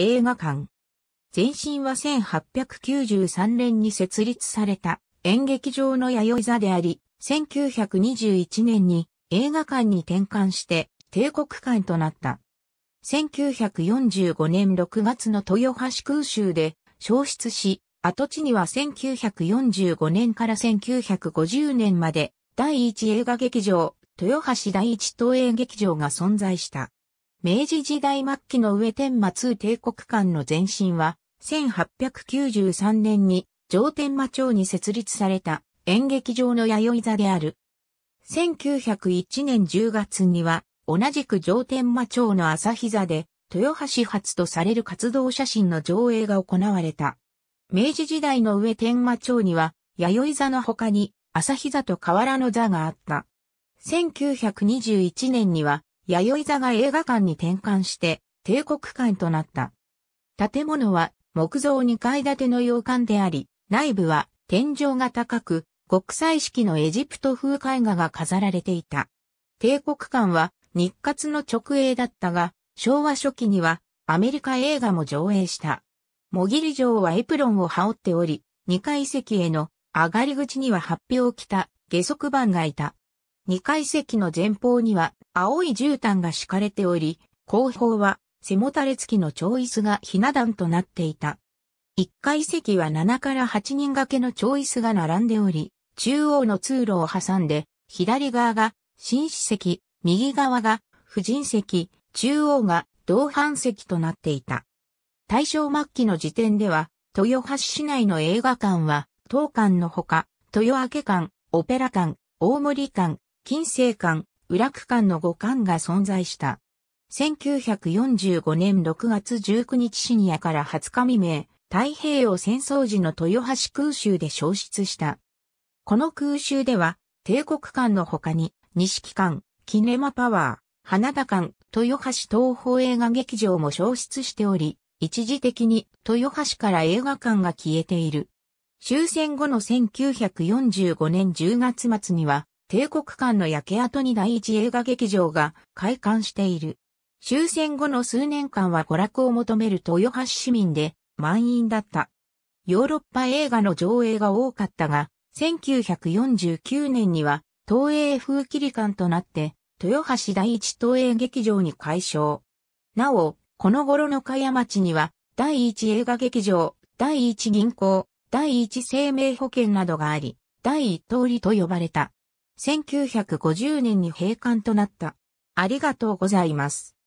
映画館。前身は1893年に設立された演劇場の弥生座であり、1921年に映画館に転換して帝国館となった。1945年6月の豊橋空襲で消失し、跡地には1945年から1950年まで第一映画劇場、豊橋第一東映劇場が存在した。明治時代末期の上天松帝国館の前身は、1893年に上天馬町に設立された演劇場の弥生座である。1901年10月には、同じく上天馬町の朝日座で、豊橋発とされる活動写真の上映が行われた。明治時代の上天馬町には、弥生座の他に、朝日座と河原の座があった。1921年には、弥生座が映画館に転換して帝国館となった。建物は木造2階建ての洋館であり、内部は天井が高く、国際式のエジプト風絵画が飾られていた。帝国館は日活の直営だったが、昭和初期にはアメリカ映画も上映した。もぎり城はエプロンを羽織っており、2階席への上がり口には発表を着た下足板がいた。二階席の前方には青い絨毯が敷かれており、後方は背もたれ付きの長椅子がひな壇となっていた。一階席は七から八人掛けの長椅子が並んでおり、中央の通路を挟んで、左側が紳士席、右側が婦人席、中央が同伴席となっていた。大正末期の時点では、豊橋市内の映画館は、当館のほか、豊明館、オペラ館、大森館、金星館、裏区館の5館が存在した。1945年6月19日深夜から20日未明、太平洋戦争時の豊橋空襲で消失した。この空襲では、帝国館の他に、錦館、キネマパワー、花田館、豊橋東方映画劇場も消失しており、一時的に豊橋から映画館が消えている。終戦後の1945年10月末には、帝国館の焼け跡に第一映画劇場が開館している。終戦後の数年間は娯楽を求める豊橋市民で満員だった。ヨーロッパ映画の上映が多かったが、1949年には東映風切り館となって、豊橋第一東映劇場に改称。なお、この頃の茅町には、第一映画劇場、第一銀行、第一生命保険などがあり、第一通りと呼ばれた。1950年に閉館となった。ありがとうございます。